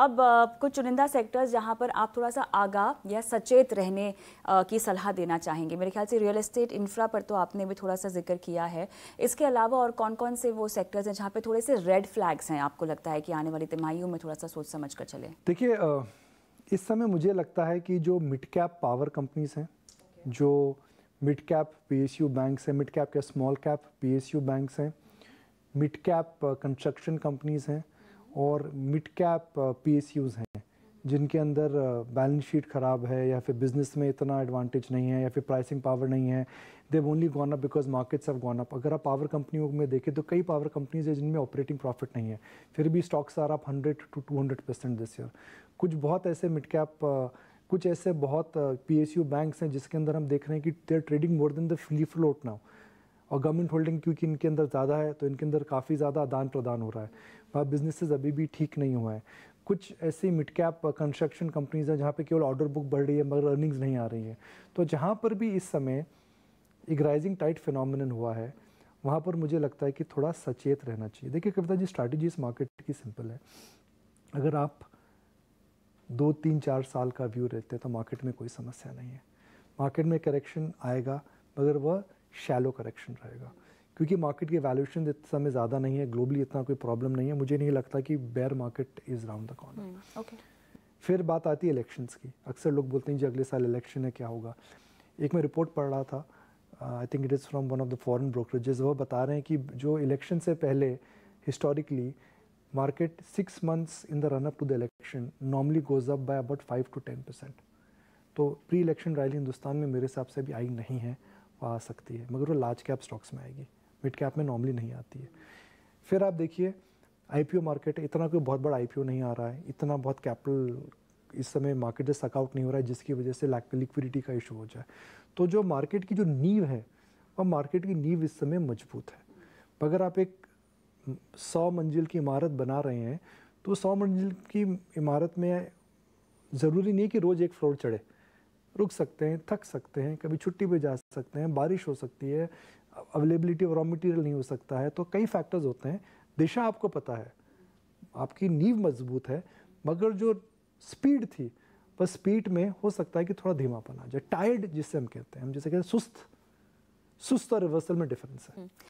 अब कुछ चुनिंदा सेक्टर्स जहां पर आप थोड़ा सा आगा या सचेत रहने की सलाह देना चाहेंगे मेरे ख्याल से रियल एस्टेट इंफ्रा पर तो आपने भी थोड़ा सा जिक्र किया है इसके अलावा और कौन कौन से वो सेक्टर्स हैं जहाँ पे थोड़े से रेड फ्लैग्स हैं आपको लगता है कि आने वाली तिमाहियों में थोड़ा सा सोच समझ कर चले देखिए इस समय मुझे लगता है कि जो मिड कैप पावर कंपनीज हैं जो mid cap P S U banks हैं मिड कैप या small cap P S U banks हैं मिड कैप कंस्ट्रक्शन कंपनीज हैं और मिड कैप पी हैं जिनके अंदर बैलेंस शीट ख़राब है या फिर बिज़नेस में इतना एडवांटेज नहीं है या फिर प्राइसिंग पावर नहीं है they've only gone up because markets have gone up अगर आप पावर कंपनियों में देखें तो कई पावर कंपनीज है जिनमें ऑपरेटिंग प्रॉफिट नहीं है फिर भी stocks are up hundred to two hundred percent this year कुछ बहुत ऐसे मिड कैप uh, कुछ ऐसे बहुत पी एस यू बैंक्स हैं जिसके अंदर हम देख रहे हैं कि there trading more than the free float now और गवर्नमेंट होल्डिंग क्योंकि इनके अंदर ज़्यादा है तो इनके अंदर काफ़ी ज़्यादा आदान प्रदान हो रहा है वहाँ बिजनेसेस अभी भी ठीक नहीं हुआ है कुछ ऐसी मिड कैप कंस्ट्रक्शन कंपनीज हैं जहाँ पे केवल ऑर्डर बुक बढ़ रही है मगर अर्निंग्स नहीं आ रही है तो जहाँ पर भी इस समय एक राइजिंग टाइट फिनोमिन हुआ है वहाँ पर मुझे लगता है कि थोड़ा सचेत रहना चाहिए देखिए कविता जी स्ट्रैटेजी इस मार्केट की सिंपल है अगर आप दो तीन चार साल का व्यू रहते हैं तो मार्केट में कोई समस्या नहीं है मार्केट में करेक्शन आएगा मगर वह शैलो करेक्शन रहेगा क्योंकि मार्केट की वैल्यूशन इस समय ज़्यादा नहीं है ग्लोबली इतना कोई प्रॉब्लम नहीं है मुझे नहीं लगता कि bear market is round the corner फिर बात आती है इलेक्शंस की अक्सर लोग बोलते हैं जी अगले साल इलेक्शन है क्या होगा एक मैं रिपोर्ट पढ़ रहा था I think it is from one of the foreign brokerages वह बता रहे हैं कि जो इलेक्शन से पहले historically market six months in the run up to the election normally goes up by five to ten percent तो प्री इलेक्शन रैली हिंदुस्तान में मेरे हिसाब से भी आई नहीं है आ सकती है मगर वो लार्ज कैप स्टॉक्स में आएगी मिड कैप में नॉर्मली नहीं आती है फिर आप देखिए आईपीओ मार्केट इतना कोई बहुत बड़ा आईपीओ नहीं आ रहा है इतना बहुत कैपिटल इस समय मार्केट से सकआउट नहीं हो रहा है जिसकी वजह से लिक्विडिटी का इशू हो जाए तो जो मार्केट की जो नींव है वह मार्केट की नींव इस समय मजबूत है अगर आप एक सौ मंजिल की इमारत बना रहे हैं तो सौ मंजिल की इमारत में ज़रूरी नहीं कि रोज़ एक फ्लोर चढ़े रुक सकते हैं थक सकते हैं कभी छुट्टी पे जा सकते हैं बारिश हो सकती है अवेलेबिलिटी ऑफ रॉ मटेरियल नहीं हो सकता है तो कई फैक्टर्स होते हैं दिशा आपको पता है आपकी नींव मजबूत है मगर जो स्पीड थी वह स्पीड में हो सकता है कि थोड़ा धीमापन आ जाए टायर्ड जिससे हम कहते हैं हम जैसे कहते हैं सुस्त सुस्त और रिवर्सल में डिफरेंस है हम्म।